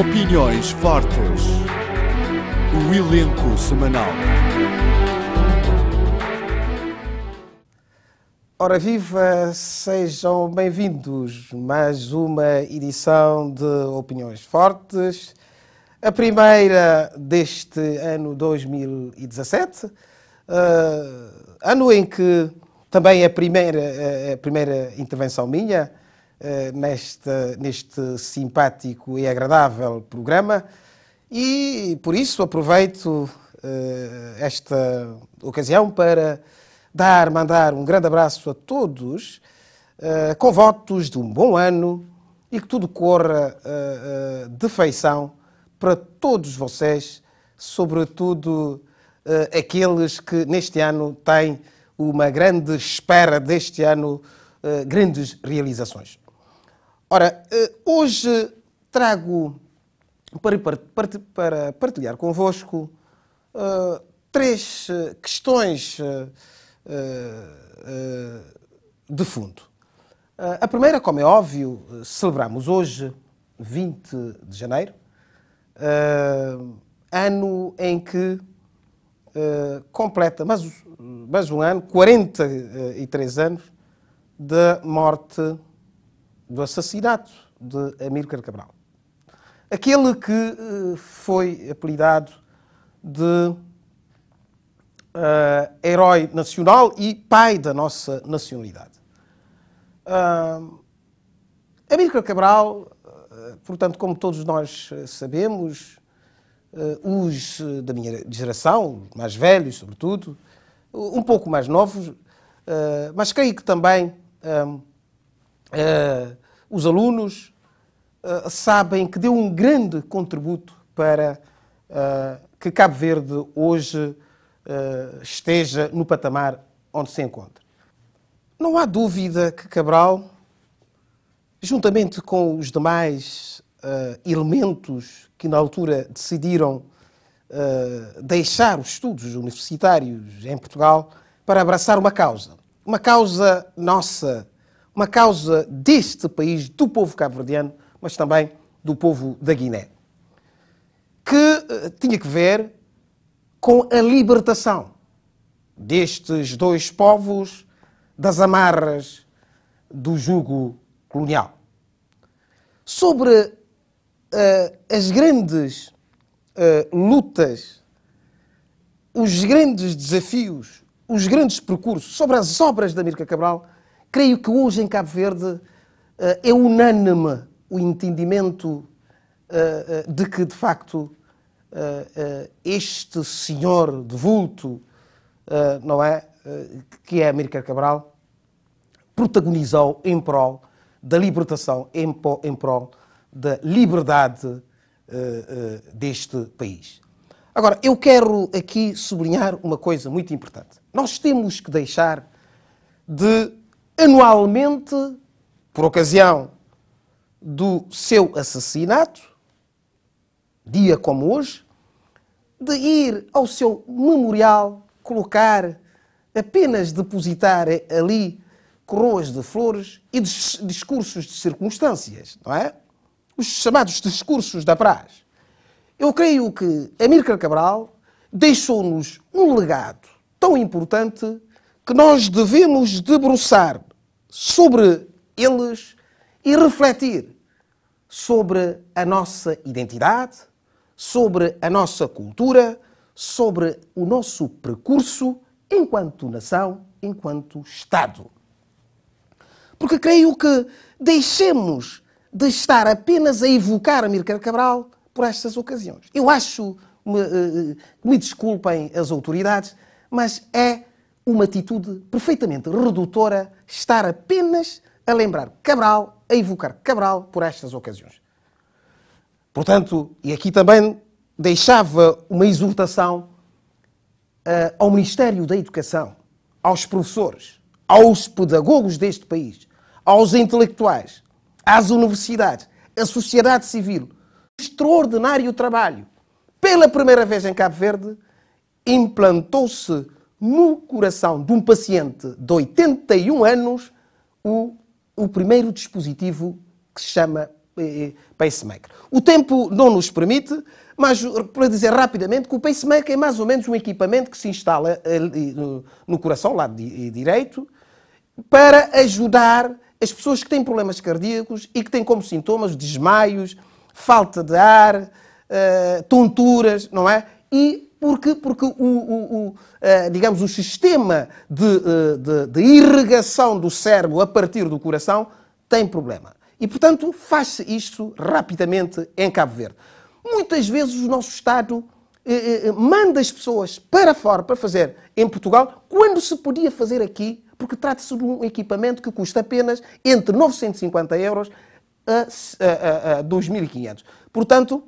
Opiniões fortes. O elenco semanal. Ora viva, sejam bem-vindos mais uma edição de Opiniões Fortes, a primeira deste ano 2017, uh, eh, ano em que também é a primeira, eh, é a primeira intervenção minha eh, nesta, neste simpático e agradável programa e por isso aproveito eh, esta ocasião para dar, mandar um grande abraço a todos, eh, com votos de um bom ano e que tudo corra de feição para todos vocês, sobretudo aqueles que neste ano têm uma grande espera deste ano, grandes realizações. Ora, eh, hoje trago para partilhar convosco eh, três eh, questões de fundo. A primeira, como é óbvio, celebramos hoje, 20 de janeiro, ano em que completa mais, mais um ano, 43 anos, da morte de do assassinato de Amílcar Cabral. Aquele que eh, foi apelidado de Uh, herói nacional e pai da nossa nacionalidade. Uh, eh, Amílcar Cabral, uh, portanto, como todos nós sabemos, uh, os da minha geração, os mais velhos, sobretudo, um pouco mais novos, mas creio que também os alunos uh, sabem que deu um grande contributo para uh, que Cabo Verde hoje eh, esteja no patamar onde se encontra. Não há dúvida que Cabral, juntamente com os demais elementos que na altura decidiram Uh, deixar os estudos universitários em Portugal para abraçar uma causa. Uma causa nossa uma causa deste país, do povo cabo-verdiano, mas também do povo da Guiné, que eh, tinha que ver com a libertação destes dois povos das amarras do jugo colonial. Sobre uh, as grandes uh, lutas, os grandes desafios, os grandes percursos, sobre as obras da América Cabral, Creio que hoje em Cabo Verde eh, é unânime o entendimento eh, eh, de que, de facto, este senhor de vulto, não é? Que é América Cabral, protagonizou em prol da libertação, em prol da liberdade deste país. Agora, eu quero aqui sublinhar uma coisa muito importante. Nós temos que deixar de anualmente, por ocasião do seu assassinato, dia como hoje, de ir ao seu memorial colocar, apenas depositar ali coroas de flores e discursos de circunstâncias, não é? Os chamados discursos da praz. Eu creio que Amílcar Cabral deixou-nos um legado tão importante que nós devemos debruçar sobre eles e refletir sobre a nossa identidade, sobre a nossa cultura, sobre o nosso percurso enquanto nação, enquanto Estado. Porque creio que deixemos de estar apenas a evocar Amílcar Cabral por estas ocasiões. Eu acho, me, eh, eh, me desculpem as autoridades, mas é uma atitude perfeitamente redutora estar apenas a lembrar Cabral, a evocar Cabral por estas ocasiões. Portanto, e aqui também deixava uma exortação uh, ao Ministério da Educação, aos professores, aos pedagogos deste país, aos intelectuais, às universidades, à sociedade civil. Extraordinário trabalho. Pela primeira vez em Cabo Verde, implantou-se no coração de um paciente de 81 anos o, o primeiro dispositivo que se chama eh, eh, pacemaker. O tempo não nos permite, mas para dizer rapidamente que o pacemaker é mais ou menos um equipamento que se instala eh, no, no coração, lado di, eh, direito, para ajudar as pessoas que têm problemas cardíacos e que têm como sintomas desmaios, falta de ar, tonturas, não é? E porque, porque o, o, o, eh, digamos, o sistema de, eh, de, de irrigação do cérebro a partir do coração tem problema. E, portanto, faz-se isto rapidamente em Cabo Verde. Muitas vezes o nosso Estado eh, eh, eh manda as pessoas para fora para fazer em Portugal, quando se podia fazer aqui, porque trata-se de um equipamento que custa apenas entre 950 euros a, a, a, a 2.500. Portanto,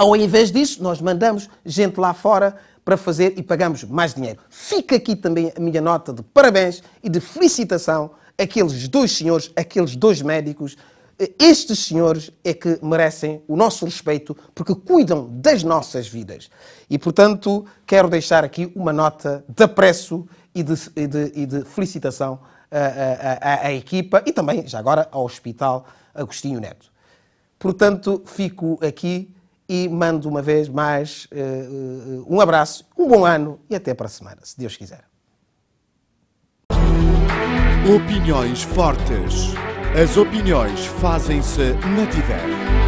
ao invés disso, nós mandamos gente lá fora para fazer e pagamos mais dinheiro. Fica aqui também a minha nota de parabéns e de felicitação àqueles dois senhores, aqueles dois médicos. Eh, estes senhores é que merecem o nosso respeito porque cuidam das nossas vidas. E, portanto, quero deixar aqui uma nota de apreço e de, e de, e de felicitação à, à, à equipa e também, já agora, ao Hospital Agostinho Neto. Portanto, fico aqui e mando uma vez mais uh, um abraço, um bom ano e até para a semana, se Deus quiser. Opiniões fortes. As opiniões fazem-se na TV.